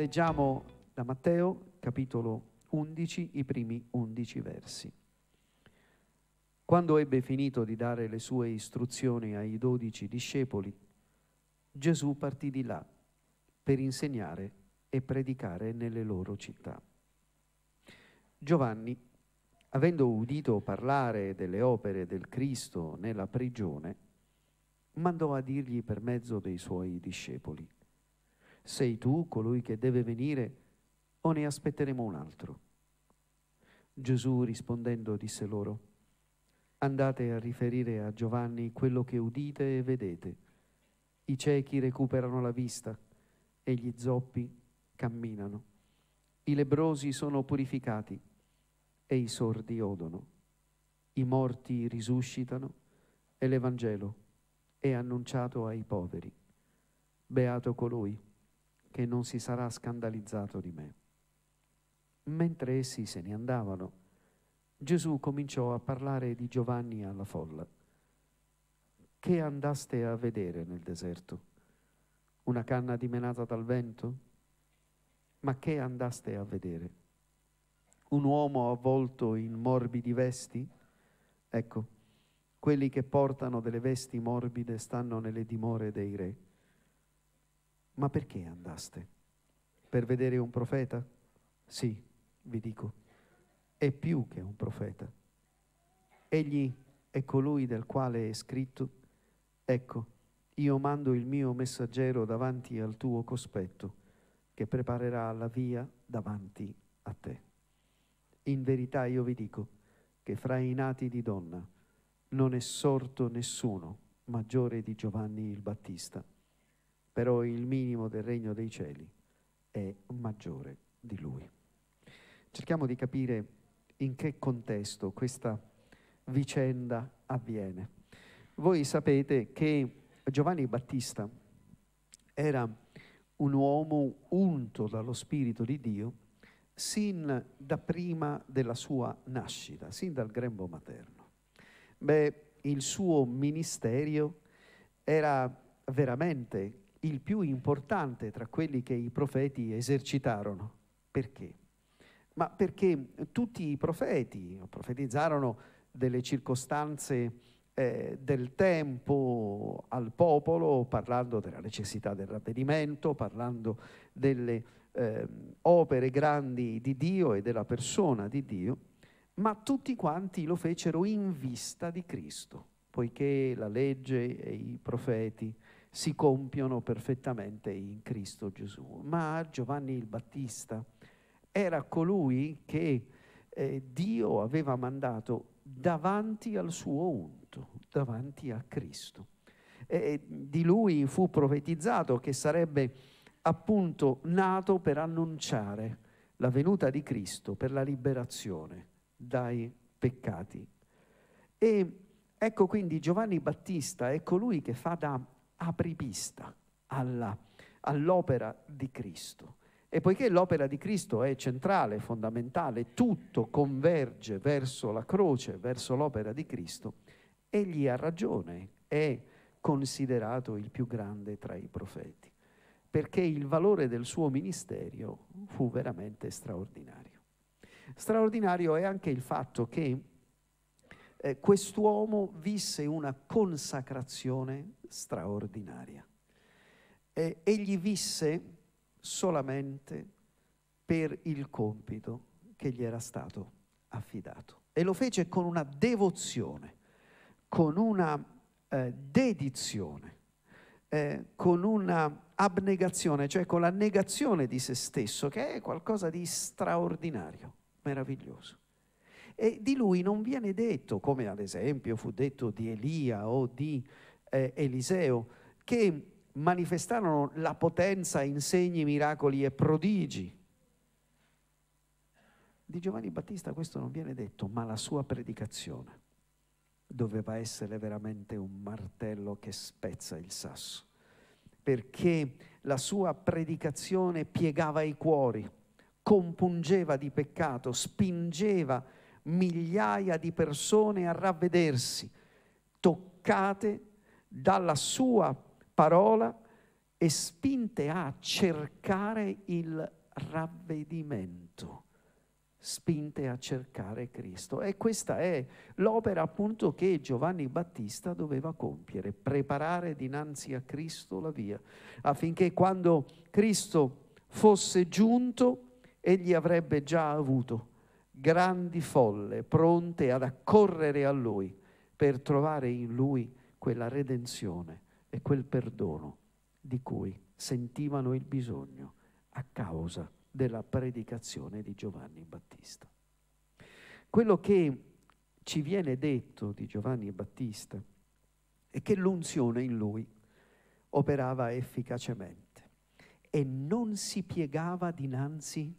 Leggiamo da Matteo, capitolo 11, i primi 11 versi. Quando ebbe finito di dare le sue istruzioni ai dodici discepoli, Gesù partì di là per insegnare e predicare nelle loro città. Giovanni, avendo udito parlare delle opere del Cristo nella prigione, mandò a dirgli per mezzo dei suoi discepoli sei tu colui che deve venire o ne aspetteremo un altro? Gesù rispondendo disse loro, andate a riferire a Giovanni quello che udite e vedete. I ciechi recuperano la vista e gli zoppi camminano. I lebrosi sono purificati e i sordi odono. I morti risuscitano e l'Evangelo è annunciato ai poveri. Beato colui che non si sarà scandalizzato di me. Mentre essi se ne andavano, Gesù cominciò a parlare di Giovanni alla folla. Che andaste a vedere nel deserto? Una canna dimenata dal vento? Ma che andaste a vedere? Un uomo avvolto in morbidi vesti? Ecco, quelli che portano delle vesti morbide stanno nelle dimore dei re. Ma perché andaste? Per vedere un profeta? Sì, vi dico, è più che un profeta. Egli è colui del quale è scritto, ecco, io mando il mio messaggero davanti al tuo cospetto, che preparerà la via davanti a te. In verità io vi dico che fra i nati di donna non è sorto nessuno maggiore di Giovanni il Battista però il minimo del regno dei cieli è maggiore di lui. Cerchiamo di capire in che contesto questa vicenda avviene. Voi sapete che Giovanni Battista era un uomo unto dallo Spirito di Dio sin da prima della sua nascita, sin dal grembo materno. Beh, il suo ministero era veramente il più importante tra quelli che i profeti esercitarono. Perché? Ma perché tutti i profeti profetizzarono delle circostanze eh, del tempo al popolo, parlando della necessità dell'avvenimento, parlando delle eh, opere grandi di Dio e della persona di Dio, ma tutti quanti lo fecero in vista di Cristo, poiché la legge e i profeti si compiono perfettamente in Cristo Gesù. Ma Giovanni il Battista era colui che eh, Dio aveva mandato davanti al suo unto, davanti a Cristo. E di lui fu profetizzato che sarebbe appunto nato per annunciare la venuta di Cristo per la liberazione dai peccati. E ecco quindi Giovanni Battista è colui che fa da apripista alla, all'opera di Cristo. E poiché l'opera di Cristo è centrale, fondamentale, tutto converge verso la croce, verso l'opera di Cristo, egli ha ragione, è considerato il più grande tra i profeti, perché il valore del suo ministerio fu veramente straordinario. Straordinario è anche il fatto che eh, quest'uomo visse una consacrazione straordinaria. Eh, egli visse solamente per il compito che gli era stato affidato e lo fece con una devozione, con una eh, dedizione, eh, con una abnegazione, cioè con la negazione di se stesso, che è qualcosa di straordinario, meraviglioso. E di lui non viene detto, come ad esempio fu detto di Elia o di eh, Eliseo, che manifestarono la potenza in segni, miracoli e prodigi. Di Giovanni Battista questo non viene detto, ma la sua predicazione doveva essere veramente un martello che spezza il sasso, perché la sua predicazione piegava i cuori, compungeva di peccato, spingeva migliaia di persone a ravvedersi, toccate dalla sua parola e spinte a cercare il ravvedimento, spinte a cercare Cristo. E questa è l'opera appunto che Giovanni Battista doveva compiere, preparare dinanzi a Cristo la via, affinché quando Cristo fosse giunto, egli avrebbe già avuto grandi folle pronte ad accorrere a Lui per trovare in Lui quella redenzione e quel perdono di cui sentivano il bisogno a causa della predicazione di Giovanni Battista. Quello che ci viene detto di Giovanni Battista è che l'unzione in lui operava efficacemente e non si piegava dinanzi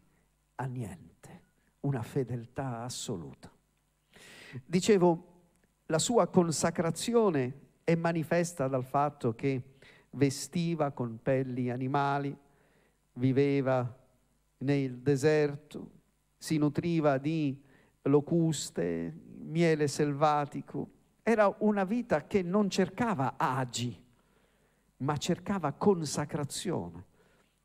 a niente una fedeltà assoluta. Dicevo, la sua consacrazione è manifesta dal fatto che vestiva con pelli animali, viveva nel deserto, si nutriva di locuste, miele selvatico. Era una vita che non cercava agi, ma cercava consacrazione,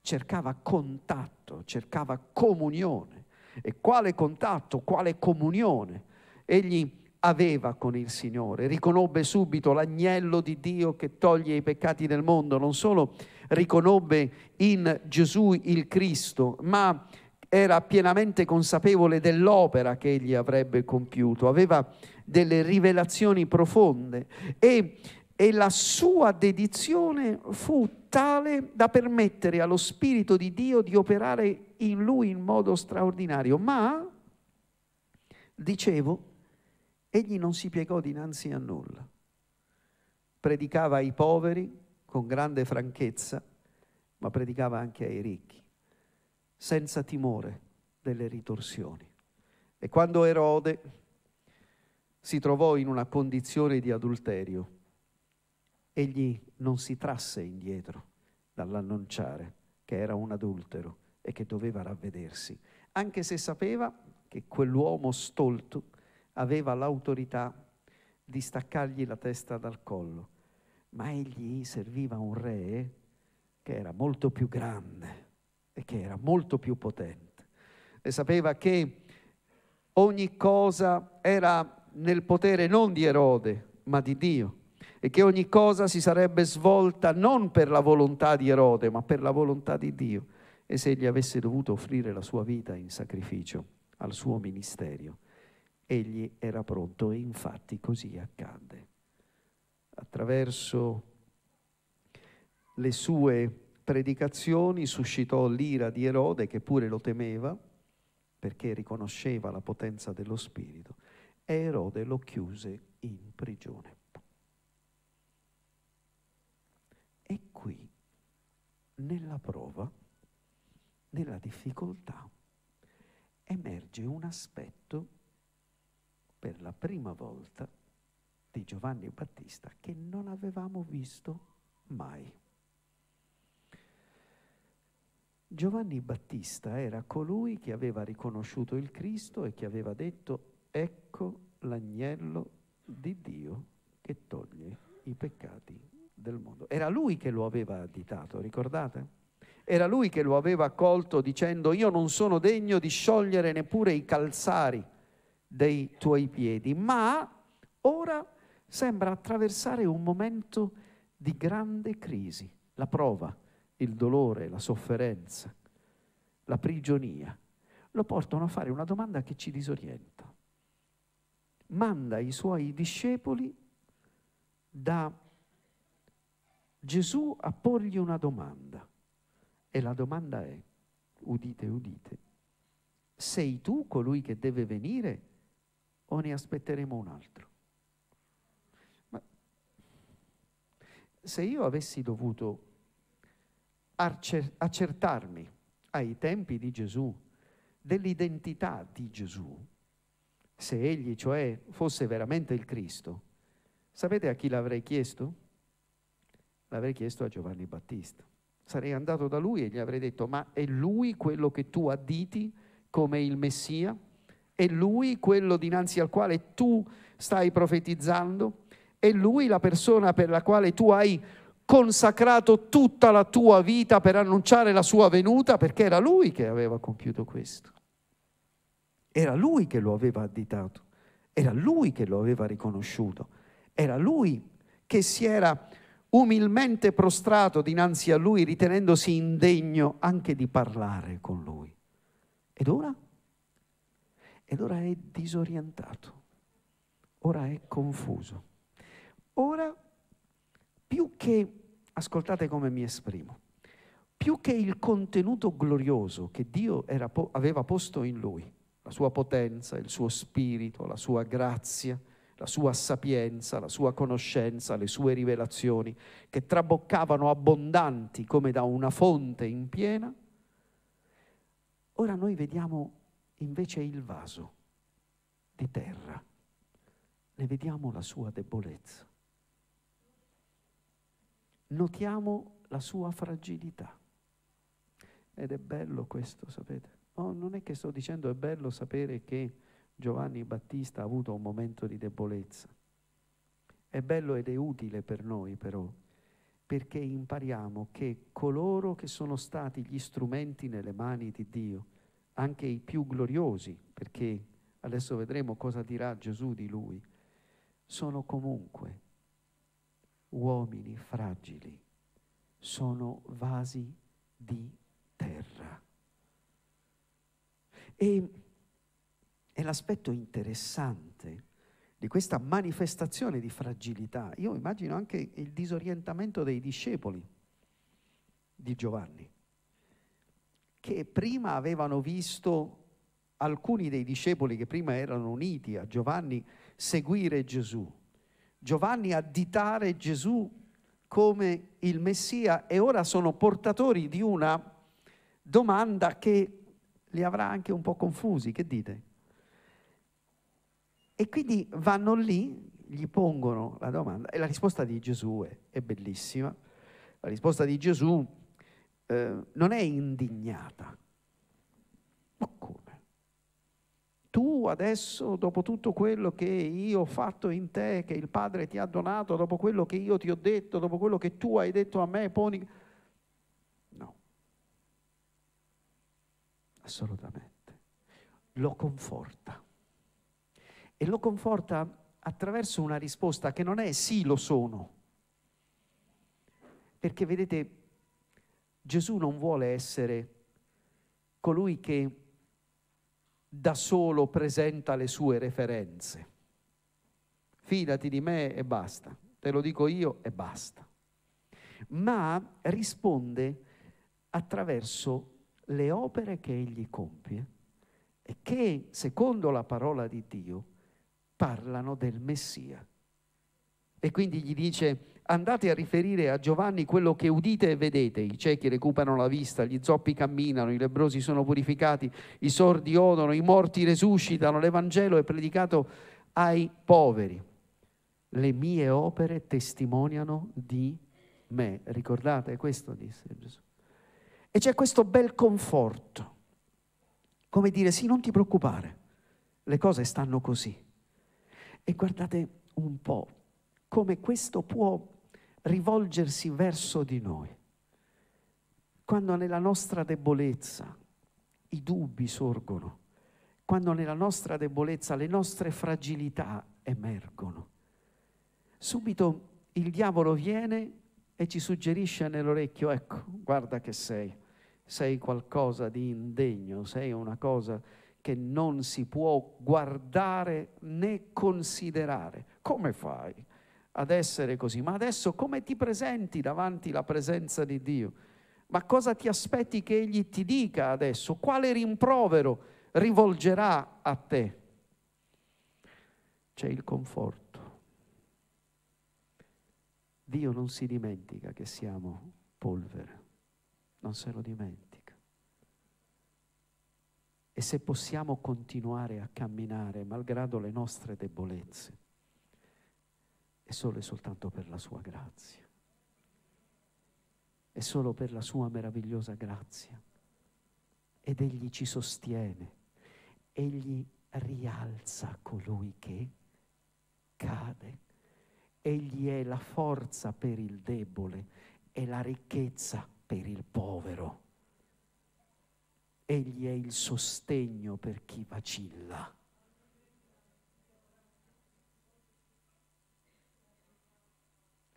cercava contatto, cercava comunione e quale contatto, quale comunione egli aveva con il Signore. Riconobbe subito l'agnello di Dio che toglie i peccati del mondo, non solo riconobbe in Gesù il Cristo, ma era pienamente consapevole dell'opera che egli avrebbe compiuto, aveva delle rivelazioni profonde e e la sua dedizione fu tale da permettere allo Spirito di Dio di operare in lui in modo straordinario. Ma, dicevo, egli non si piegò dinanzi a nulla. Predicava ai poveri con grande franchezza, ma predicava anche ai ricchi, senza timore delle ritorsioni. E quando Erode si trovò in una condizione di adulterio, egli non si trasse indietro dall'annunciare che era un adultero e che doveva ravvedersi, anche se sapeva che quell'uomo stolto aveva l'autorità di staccargli la testa dal collo, ma egli serviva un re che era molto più grande e che era molto più potente e sapeva che ogni cosa era nel potere non di Erode, ma di Dio e che ogni cosa si sarebbe svolta non per la volontà di Erode, ma per la volontà di Dio, e se egli avesse dovuto offrire la sua vita in sacrificio al suo ministero, egli era pronto e infatti così accadde. Attraverso le sue predicazioni suscitò l'ira di Erode che pure lo temeva perché riconosceva la potenza dello Spirito e Erode lo chiuse in prigione. nella prova, nella difficoltà, emerge un aspetto per la prima volta di Giovanni Battista che non avevamo visto mai. Giovanni Battista era colui che aveva riconosciuto il Cristo e che aveva detto ecco l'agnello di Dio che toglie i peccati del mondo. Era lui che lo aveva additato, ricordate? Era lui che lo aveva accolto dicendo io non sono degno di sciogliere neppure i calzari dei tuoi piedi, ma ora sembra attraversare un momento di grande crisi, la prova, il dolore, la sofferenza, la prigionia, lo portano a fare una domanda che ci disorienta. Manda i suoi discepoli da Gesù a porgli una domanda e la domanda è, udite, udite, sei tu colui che deve venire o ne aspetteremo un altro? Ma se io avessi dovuto accertarmi ai tempi di Gesù dell'identità di Gesù, se egli cioè fosse veramente il Cristo, sapete a chi l'avrei chiesto? l'avrei chiesto a Giovanni Battista. Sarei andato da lui e gli avrei detto, ma è lui quello che tu additi come il Messia? È lui quello dinanzi al quale tu stai profetizzando? È lui la persona per la quale tu hai consacrato tutta la tua vita per annunciare la sua venuta? Perché era lui che aveva compiuto questo. Era lui che lo aveva additato. Era lui che lo aveva riconosciuto. Era lui che si era umilmente prostrato dinanzi a lui, ritenendosi indegno anche di parlare con lui. Ed ora? Ed ora è disorientato, ora è confuso. Ora, più che, ascoltate come mi esprimo, più che il contenuto glorioso che Dio era, aveva posto in lui, la sua potenza, il suo spirito, la sua grazia, la sua sapienza, la sua conoscenza, le sue rivelazioni, che traboccavano abbondanti come da una fonte in piena, ora noi vediamo invece il vaso di terra, ne vediamo la sua debolezza, notiamo la sua fragilità. Ed è bello questo, sapete? Oh, non è che sto dicendo è bello sapere che Giovanni Battista ha avuto un momento di debolezza. È bello ed è utile per noi però, perché impariamo che coloro che sono stati gli strumenti nelle mani di Dio, anche i più gloriosi, perché adesso vedremo cosa dirà Gesù di lui, sono comunque uomini fragili, sono vasi di terra. E è l'aspetto interessante di questa manifestazione di fragilità. Io immagino anche il disorientamento dei discepoli di Giovanni, che prima avevano visto alcuni dei discepoli che prima erano uniti a Giovanni seguire Gesù, Giovanni additare Gesù come il Messia e ora sono portatori di una domanda che li avrà anche un po' confusi. Che dite? E quindi vanno lì, gli pongono la domanda e la risposta di Gesù è, è bellissima. La risposta di Gesù eh, non è indignata. Ma come? Tu adesso, dopo tutto quello che io ho fatto in te, che il Padre ti ha donato, dopo quello che io ti ho detto, dopo quello che tu hai detto a me, poni... No, assolutamente. Lo conforta e lo conforta attraverso una risposta che non è sì, lo sono. Perché vedete, Gesù non vuole essere colui che da solo presenta le sue referenze. Fidati di me e basta, te lo dico io e basta. Ma risponde attraverso le opere che egli compie e che, secondo la parola di Dio, parlano del Messia. E quindi gli dice, andate a riferire a Giovanni quello che udite e vedete, i ciechi recuperano la vista, gli zoppi camminano, i lebrosi sono purificati, i sordi odono, i morti resuscitano, l'Evangelo è predicato ai poveri. Le mie opere testimoniano di me. Ricordate questo, disse Gesù. E c'è questo bel conforto, come dire sì, non ti preoccupare, le cose stanno così. E guardate un po' come questo può rivolgersi verso di noi. Quando nella nostra debolezza i dubbi sorgono, quando nella nostra debolezza le nostre fragilità emergono, subito il diavolo viene e ci suggerisce nell'orecchio, ecco, guarda che sei, sei qualcosa di indegno, sei una cosa che non si può guardare né considerare. Come fai ad essere così? Ma adesso come ti presenti davanti alla presenza di Dio? Ma cosa ti aspetti che Egli ti dica adesso? Quale rimprovero rivolgerà a te? C'è il conforto. Dio non si dimentica che siamo polvere, non se lo dimentica e se possiamo continuare a camminare malgrado le nostre debolezze, è solo e soltanto per la sua grazia. È solo per la sua meravigliosa grazia. Ed egli ci sostiene, egli rialza colui che cade. Egli è la forza per il debole e la ricchezza per il povero. Egli è il sostegno per chi vacilla.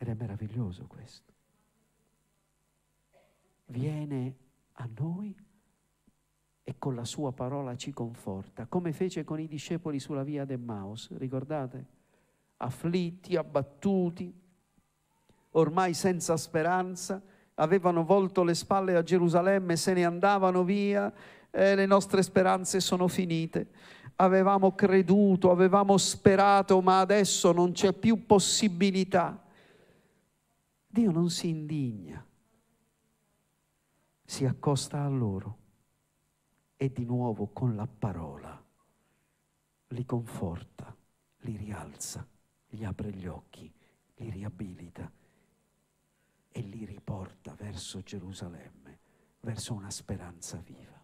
Ed è meraviglioso questo. Viene a noi e con la sua parola ci conforta, come fece con i discepoli sulla via d'Emmaus, ricordate? Afflitti, abbattuti, ormai senza speranza, avevano volto le spalle a Gerusalemme, se ne andavano via, e le nostre speranze sono finite. Avevamo creduto, avevamo sperato, ma adesso non c'è più possibilità. Dio non si indigna, si accosta a loro e di nuovo con la parola li conforta, li rialza, gli apre gli occhi, li riabilita e li riporta verso Gerusalemme, verso una speranza viva.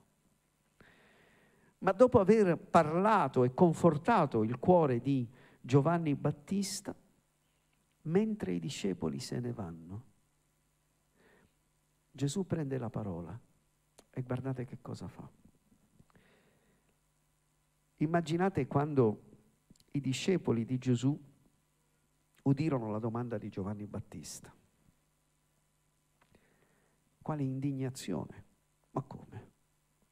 Ma dopo aver parlato e confortato il cuore di Giovanni Battista, mentre i discepoli se ne vanno, Gesù prende la parola e guardate che cosa fa. Immaginate quando i discepoli di Gesù udirono la domanda di Giovanni Battista. Quale indignazione? Ma come?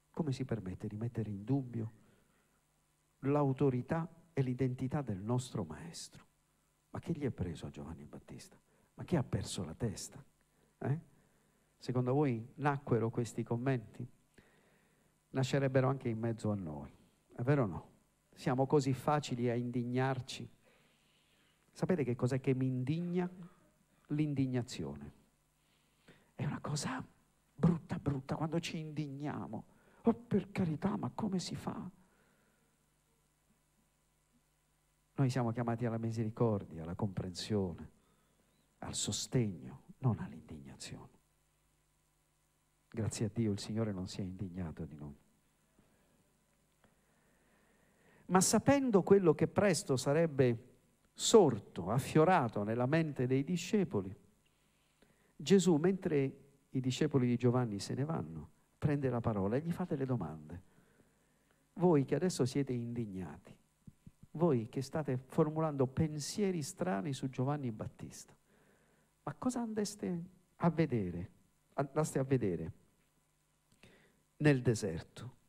Come si permette di mettere in dubbio l'autorità e l'identità del nostro maestro? Ma chi gli è preso a Giovanni Battista? Ma chi ha perso la testa? Eh? Secondo voi nacquero questi commenti? Nascerebbero anche in mezzo a noi, è vero o no? Siamo così facili a indignarci. Sapete che cos'è che mi indigna? L'indignazione. È una cosa brutta, brutta quando ci indigniamo. Oh, per carità, ma come si fa? Noi siamo chiamati alla misericordia, alla comprensione, al sostegno, non all'indignazione. Grazie a Dio il Signore non si è indignato di noi. Ma sapendo quello che presto sarebbe sorto, affiorato nella mente dei discepoli, Gesù, mentre i discepoli di Giovanni se ne vanno, prende la parola e gli fa delle domande. Voi che adesso siete indignati, voi che state formulando pensieri strani su Giovanni Battista, ma cosa andaste a vedere? Andaste a vedere nel deserto.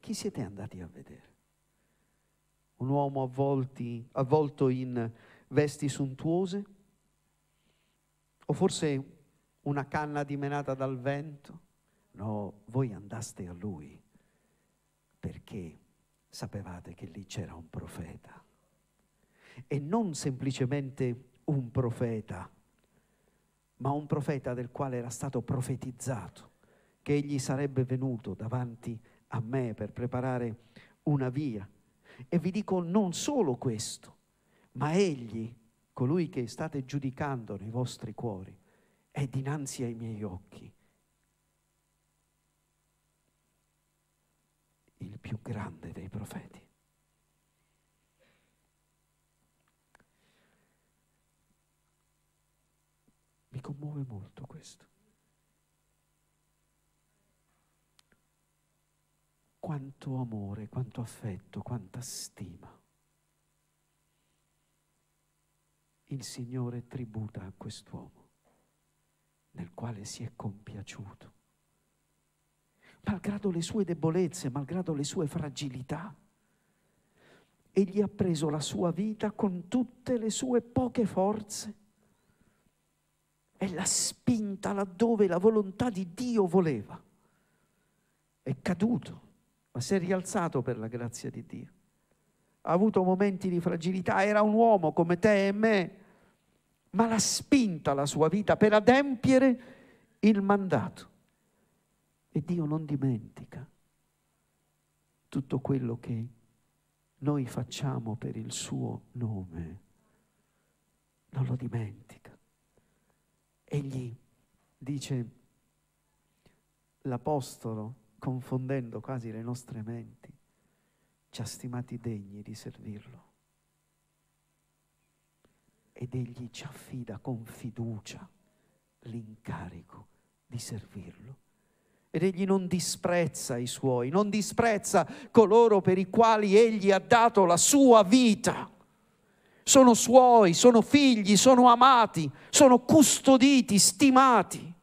Chi siete andati a vedere? Un uomo avvolti, avvolto in vesti sontuose? O forse una canna dimenata dal vento? No, voi andaste a lui perché sapevate che lì c'era un profeta. E non semplicemente un profeta, ma un profeta del quale era stato profetizzato, che egli sarebbe venuto davanti a me per preparare una via. E vi dico non solo questo, ma egli, colui che state giudicando nei vostri cuori, è dinanzi ai miei occhi. Il più grande dei profeti. Mi commuove molto questo. Quanto amore, quanto affetto, quanta stima. il Signore tributa a quest'uomo nel quale si è compiaciuto. Malgrado le sue debolezze, malgrado le sue fragilità, egli ha preso la sua vita con tutte le sue poche forze e l'ha spinta laddove la volontà di Dio voleva. È caduto, ma si è rialzato per la grazia di Dio. Ha avuto momenti di fragilità, era un uomo come te e me, ma l'ha spinta la sua vita per adempiere il mandato. E Dio non dimentica tutto quello che noi facciamo per il suo nome. Non lo dimentica. Egli dice l'Apostolo, confondendo quasi le nostre menti, ci ha stimati degni di servirlo ed egli ci affida con fiducia l'incarico di servirlo. Ed egli non disprezza i suoi, non disprezza coloro per i quali egli ha dato la sua vita. Sono suoi, sono figli, sono amati, sono custoditi, stimati.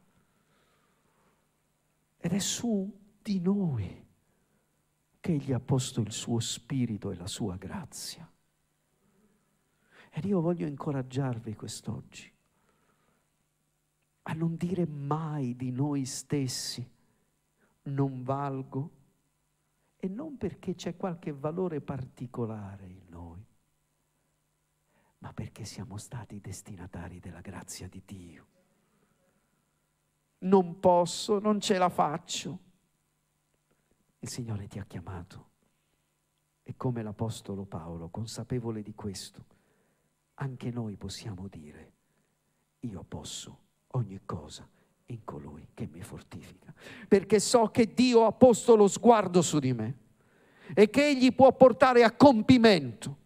Ed è su di noi che egli ha posto il suo spirito e la sua grazia. Ed io voglio incoraggiarvi quest'oggi a non dire mai di noi stessi non valgo e non perché c'è qualche valore particolare in noi, ma perché siamo stati destinatari della grazia di Dio. Non posso, non ce la faccio. Il Signore ti ha chiamato e come l'Apostolo Paolo, consapevole di questo, anche noi possiamo dire, io posso ogni cosa in colui che mi fortifica, perché so che Dio ha posto lo sguardo su di me e che Egli può portare a compimento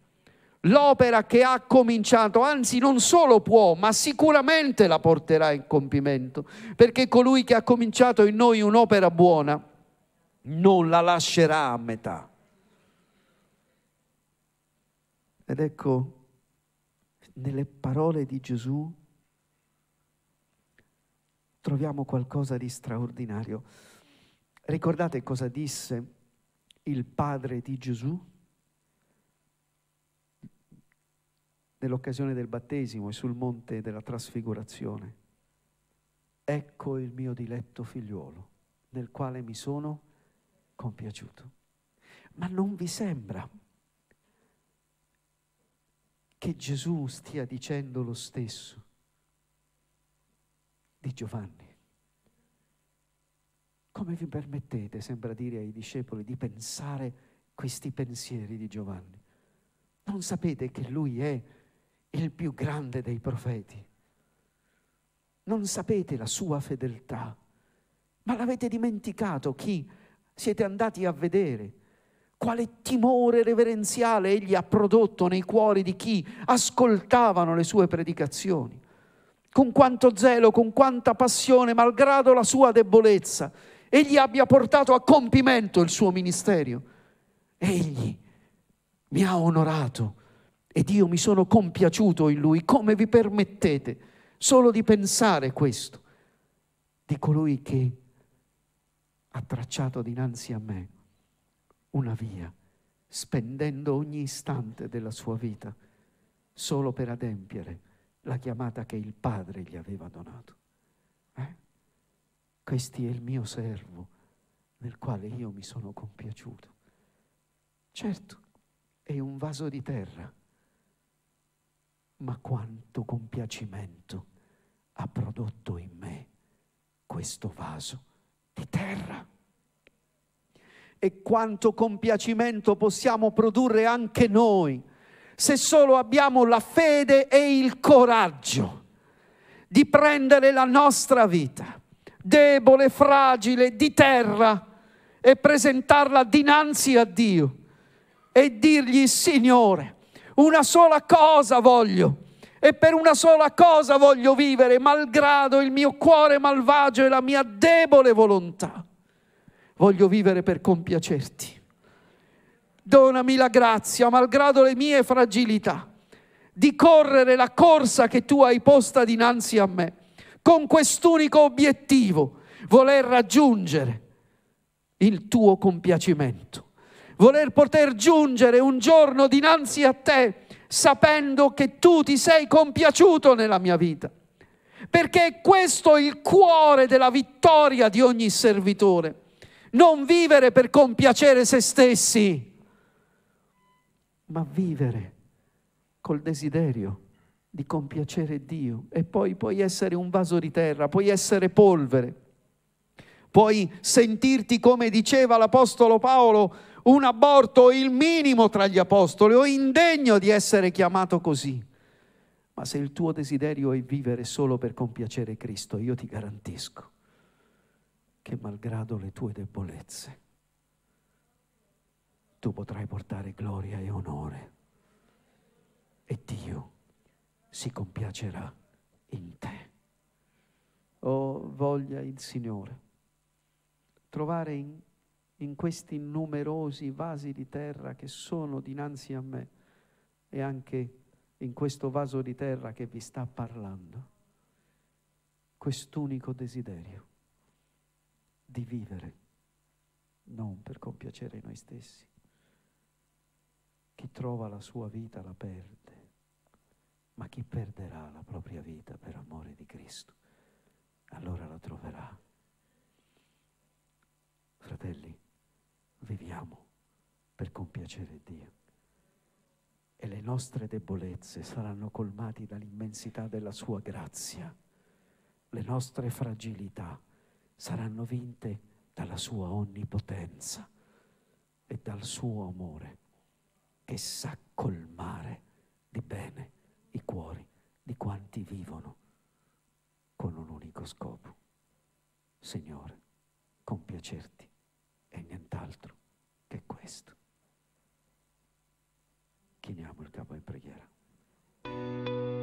l'opera che ha cominciato, anzi non solo può, ma sicuramente la porterà in compimento, perché colui che ha cominciato in noi un'opera buona non la lascerà a metà. Ed ecco nelle parole di Gesù troviamo qualcosa di straordinario. Ricordate cosa disse il padre di Gesù nell'occasione del battesimo e sul monte della trasfigurazione? Ecco il mio diletto figliuolo, nel quale mi sono compiaciuto. Ma non vi sembra che Gesù stia dicendo lo stesso di Giovanni. Come vi permettete, sembra dire ai discepoli, di pensare questi pensieri di Giovanni? Non sapete che lui è il più grande dei profeti? Non sapete la sua fedeltà? Ma l'avete dimenticato chi siete andati a vedere? quale timore reverenziale egli ha prodotto nei cuori di chi ascoltavano le sue predicazioni, con quanto zelo, con quanta passione, malgrado la sua debolezza, egli abbia portato a compimento il suo ministero. Egli mi ha onorato ed io mi sono compiaciuto in lui. Come vi permettete solo di pensare questo di colui che ha tracciato dinanzi a me una via, spendendo ogni istante della sua vita solo per adempiere la chiamata che il Padre gli aveva donato. Eh? Questo è il mio servo nel quale io mi sono compiaciuto. Certo, è un vaso di terra, ma quanto compiacimento ha prodotto in me questo vaso di terra e quanto compiacimento possiamo produrre anche noi se solo abbiamo la fede e il coraggio di prendere la nostra vita, debole, fragile, di terra, e presentarla dinanzi a Dio e dirgli, Signore, una sola cosa voglio e per una sola cosa voglio vivere, malgrado il mio cuore malvagio e la mia debole volontà voglio vivere per compiacerti. Donami la grazia, malgrado le mie fragilità, di correre la corsa che tu hai posta dinanzi a me, con quest'unico obiettivo, voler raggiungere il tuo compiacimento, voler poter giungere un giorno dinanzi a te, sapendo che tu ti sei compiaciuto nella mia vita perché questo è il cuore della vittoria di ogni servitore non vivere per compiacere se stessi, ma vivere col desiderio di compiacere Dio e poi puoi essere un vaso di terra, puoi essere polvere, puoi sentirti come diceva l'Apostolo Paolo, un aborto il minimo tra gli apostoli o indegno di essere chiamato così. Ma se il tuo desiderio è vivere solo per compiacere Cristo, io ti garantisco che malgrado le tue debolezze, tu potrai portare gloria e onore e Dio si compiacerà in te. Oh, voglia il Signore trovare in, in questi numerosi vasi di terra che sono dinanzi a me e anche in questo vaso di terra che vi sta parlando, quest'unico desiderio di vivere, non per compiacere noi stessi. Chi trova la sua vita la perde, ma chi perderà la propria vita per amore di Cristo, allora la troverà. Fratelli, viviamo per compiacere Dio e le nostre debolezze saranno colmate dall'immensità della sua grazia, le nostre fragilità saranno vinte dalla sua onnipotenza e dal suo amore che sa colmare di bene i cuori di quanti vivono con un unico scopo. Signore, compiacerti e nient'altro che questo. Chiniamo il capo in preghiera.